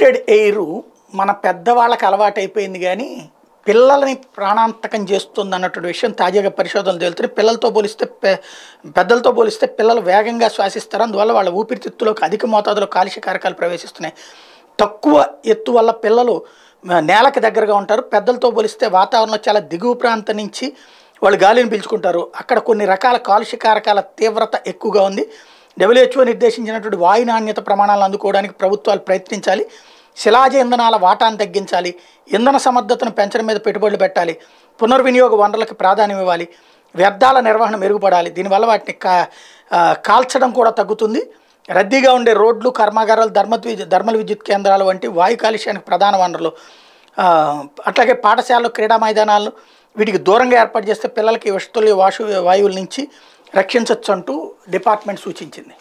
polluted air మన పెద్దవాళ్ళకి అలవాటైపోయింది కానీ పిల్లల్ని ప్రాణాంతకం చేస్తుంది అన్నటువంటి విషయం తాజాగా పరిశోధనలు తేలుతున్నాయి పిల్లలతో పోలిస్తే పెద్దలతో పోలిస్తే పిల్లలు వేగంగా శ్వాసిస్తారు అందువల్ల వాళ్ళ ఊపిరితిత్తులోకి అధిక మోతాదులో కాలుష్య కారకాలు ప్రవేశిస్తున్నాయి తక్కువ ఎత్తు వల్ల పిల్లలు నేలకు దగ్గరగా ఉంటారు పెద్దలతో పోలిస్తే వాతావరణంలో చాలా దిగువ ప్రాంతం నుంచి వాళ్ళు గాలిని పీల్చుకుంటారు అక్కడ కొన్ని రకాల కాలుష్య కారకాల తీవ్రత ఎక్కువగా ఉంది డబ్ల్యూహెచ్ఓ నిర్దేశించినటువంటి వాయు నాణ్యత ప్రమాణాలను అందుకోవడానికి ప్రభుత్వాలు ప్రయత్నించాలి శిలాజ ఇంధనాల వాటాను తగ్గించాలి ఇంధన సమర్థతను పెంచడం మీద పెట్టుబడులు పెట్టాలి పునర్వినియోగ వనరులకు ప్రాధాన్యం ఇవ్వాలి వ్యర్థాల నిర్వహణ మెరుగుపడాలి దీనివల్ల వాటిని కా కాల్చడం కూడా తగ్గుతుంది రద్దీగా ఉండే రోడ్లు కర్మాగారాలు ధర్మద్వి ధర్మల విద్యుత్ కేంద్రాలు వంటి వాయు కాలుష్యానికి ప్రధాన వనరులు అట్లాగే పాఠశాలలు క్రీడా మైదానాలు వీటికి దూరంగా ఏర్పాటు చేస్తే పిల్లలకి వస్తువులు వాషు వాయువుల నుంచి రక్షించవచ్చు అంటూ డిపార్ట్మెంట్ సూచించింది